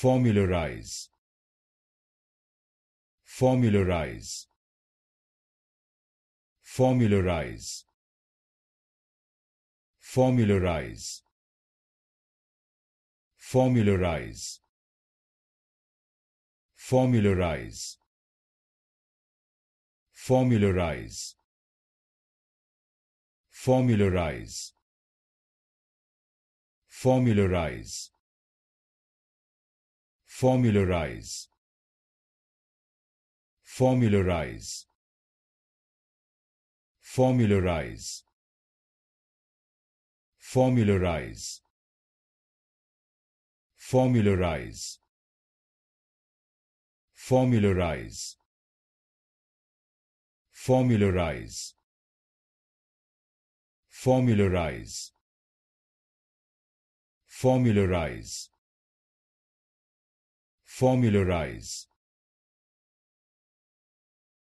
formularize formularize formularize formularize formularize formularize formularize formularize formularize formularize formularize formularize formularize formularize formularize formularize formularize formularize formularize